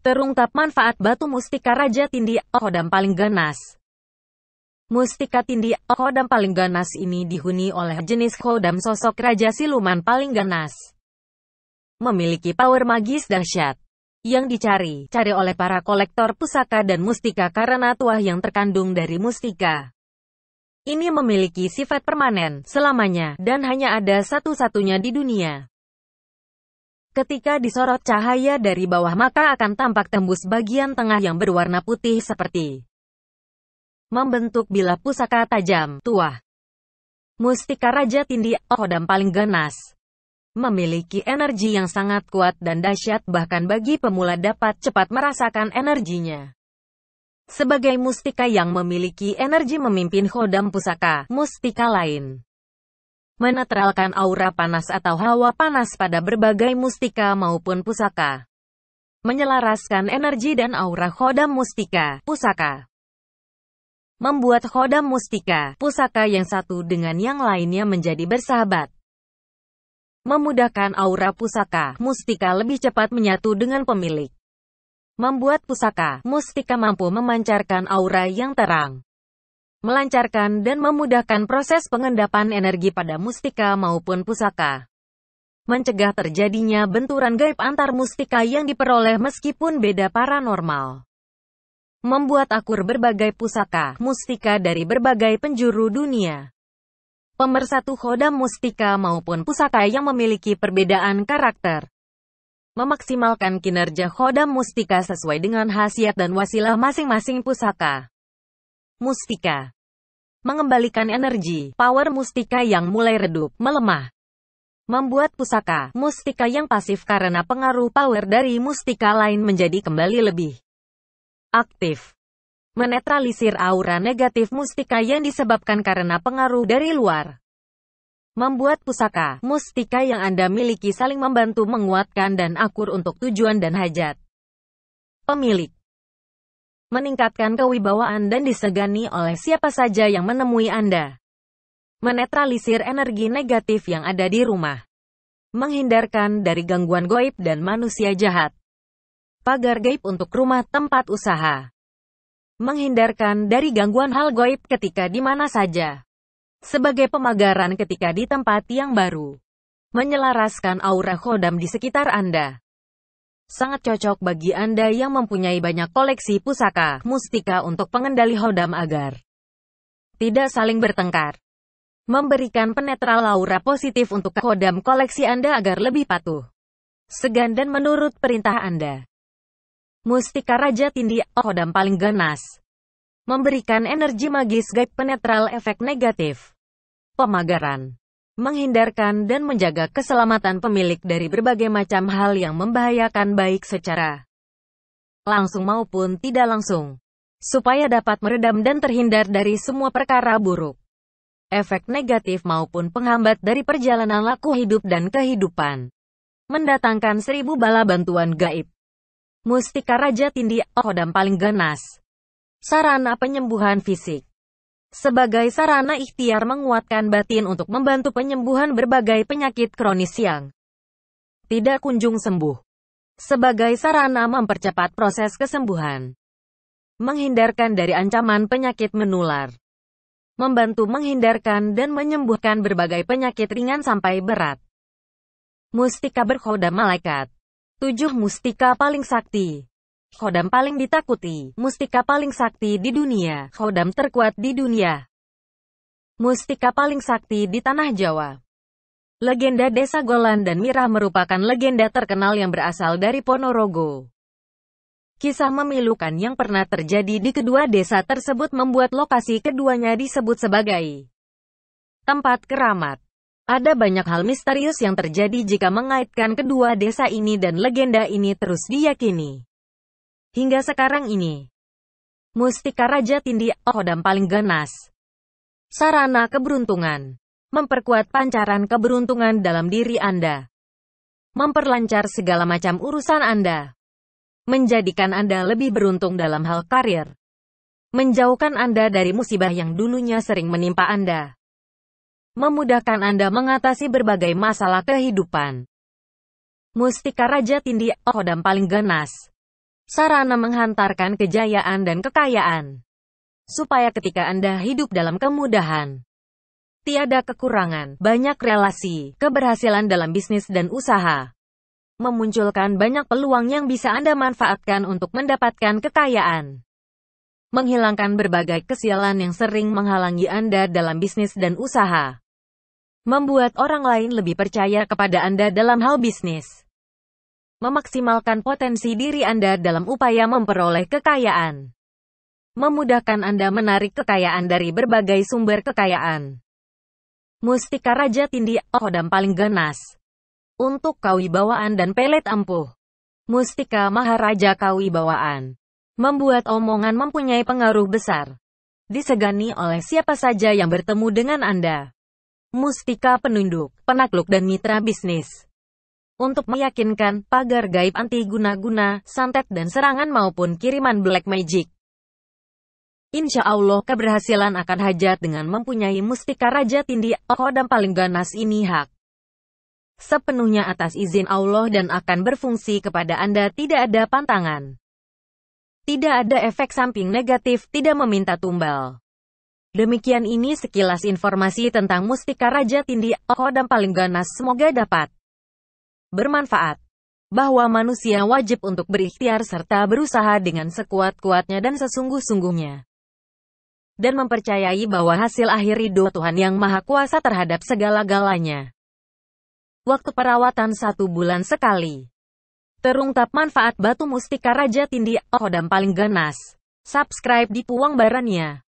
Terungkap manfaat batu mustika Raja Tindi Ohodam paling ganas. Mustika Tindi Ohodam paling ganas ini dihuni oleh jenis Kodam sosok Raja Siluman paling ganas. Memiliki power magis dahsyat. Yang dicari, cari oleh para kolektor pusaka dan mustika karena tuah yang terkandung dari mustika. Ini memiliki sifat permanen, selamanya, dan hanya ada satu-satunya di dunia. Ketika disorot cahaya dari bawah maka akan tampak tembus bagian tengah yang berwarna putih seperti membentuk bila pusaka tajam, tua. Mustika Raja Tindi, Odam paling ganas. Memiliki energi yang sangat kuat dan dahsyat bahkan bagi pemula dapat cepat merasakan energinya. Sebagai mustika yang memiliki energi memimpin Khodam pusaka, mustika lain menetralkan aura panas atau hawa panas pada berbagai mustika maupun pusaka. Menyelaraskan energi dan aura khodam mustika, pusaka. Membuat khodam mustika, pusaka yang satu dengan yang lainnya menjadi bersahabat. Memudahkan aura pusaka, mustika lebih cepat menyatu dengan pemilik. Membuat pusaka, mustika mampu memancarkan aura yang terang melancarkan dan memudahkan proses pengendapan energi pada mustika maupun pusaka. Mencegah terjadinya benturan gaib antar mustika yang diperoleh meskipun beda paranormal. Membuat akur berbagai pusaka, mustika dari berbagai penjuru dunia. Pemersatu khodam mustika maupun pusaka yang memiliki perbedaan karakter. Memaksimalkan kinerja khodam mustika sesuai dengan khasiat dan wasilah masing-masing pusaka. Mustika Mengembalikan energi, power mustika yang mulai redup, melemah. Membuat pusaka, mustika yang pasif karena pengaruh power dari mustika lain menjadi kembali lebih aktif. Menetralisir aura negatif mustika yang disebabkan karena pengaruh dari luar. Membuat pusaka, mustika yang Anda miliki saling membantu menguatkan dan akur untuk tujuan dan hajat. Pemilik meningkatkan kewibawaan dan disegani oleh siapa saja yang menemui Anda. Menetralisir energi negatif yang ada di rumah. Menghindarkan dari gangguan goib dan manusia jahat. Pagar gaib untuk rumah tempat usaha. Menghindarkan dari gangguan hal goib ketika di mana saja. Sebagai pemagaran ketika di tempat yang baru. Menyelaraskan aura khodam di sekitar Anda sangat cocok bagi Anda yang mempunyai banyak koleksi pusaka, mustika untuk pengendali hodam agar tidak saling bertengkar. Memberikan penetral aura positif untuk hodam koleksi Anda agar lebih patuh. Segan dan menurut perintah Anda. Mustika Raja Tindi, hodam paling ganas. Memberikan energi magis gaib penetral efek negatif. Pemagaran menghindarkan dan menjaga keselamatan pemilik dari berbagai macam hal yang membahayakan baik secara langsung maupun tidak langsung, supaya dapat meredam dan terhindar dari semua perkara buruk, efek negatif maupun penghambat dari perjalanan laku hidup dan kehidupan. Mendatangkan seribu bala bantuan gaib. Mustika Raja Tindi, Kodam paling ganas. Sarana penyembuhan fisik sebagai sarana ikhtiar menguatkan batin untuk membantu penyembuhan berbagai penyakit kronis yang tidak kunjung sembuh. Sebagai sarana mempercepat proses kesembuhan. Menghindarkan dari ancaman penyakit menular. Membantu menghindarkan dan menyembuhkan berbagai penyakit ringan sampai berat. Mustika berkhoda malaikat. tujuh mustika paling sakti. Khodam paling ditakuti, mustika paling sakti di dunia, Khodam terkuat di dunia. Mustika paling sakti di tanah Jawa. Legenda Desa Golan dan Mirah merupakan legenda terkenal yang berasal dari Ponorogo. Kisah memilukan yang pernah terjadi di kedua desa tersebut membuat lokasi keduanya disebut sebagai tempat keramat. Ada banyak hal misterius yang terjadi jika mengaitkan kedua desa ini dan legenda ini terus diyakini. Hingga sekarang ini, Mustika Raja Tindi Ohodam paling ganas. Sarana keberuntungan. Memperkuat pancaran keberuntungan dalam diri Anda. Memperlancar segala macam urusan Anda. Menjadikan Anda lebih beruntung dalam hal karir. Menjauhkan Anda dari musibah yang dulunya sering menimpa Anda. Memudahkan Anda mengatasi berbagai masalah kehidupan. Mustika Raja Tindi Ohodam paling ganas sarana menghantarkan kejayaan dan kekayaan. Supaya ketika Anda hidup dalam kemudahan, tiada kekurangan, banyak relasi, keberhasilan dalam bisnis dan usaha, memunculkan banyak peluang yang bisa Anda manfaatkan untuk mendapatkan kekayaan. Menghilangkan berbagai kesialan yang sering menghalangi Anda dalam bisnis dan usaha. Membuat orang lain lebih percaya kepada Anda dalam hal bisnis Memaksimalkan potensi diri Anda dalam upaya memperoleh kekayaan. Memudahkan Anda menarik kekayaan dari berbagai sumber kekayaan. Mustika Raja Tindi, Ohodam paling ganas. Untuk kawibawaan dan pelet ampuh. Mustika Maharaja Kawibawaan. Membuat omongan mempunyai pengaruh besar. Disegani oleh siapa saja yang bertemu dengan Anda. Mustika penunduk, penakluk dan mitra bisnis untuk meyakinkan pagar gaib anti guna-guna, santet dan serangan maupun kiriman black magic. Insya Allah keberhasilan akan hajat dengan mempunyai mustika Raja Tindi Okodam paling ganas ini hak. Sepenuhnya atas izin Allah dan akan berfungsi kepada Anda tidak ada pantangan. Tidak ada efek samping negatif, tidak meminta tumbal. Demikian ini sekilas informasi tentang mustika Raja Tindi Okodam paling ganas semoga dapat bermanfaat. Bahwa manusia wajib untuk berikhtiar serta berusaha dengan sekuat-kuatnya dan sesungguh-sungguhnya. Dan mempercayai bahwa hasil akhir ridho Tuhan yang Maha Kuasa terhadap segala-galanya. Waktu perawatan satu bulan sekali. Terungkap manfaat batu mustika Raja Tindi, Kodam paling ganas. Subscribe di Puang Barania.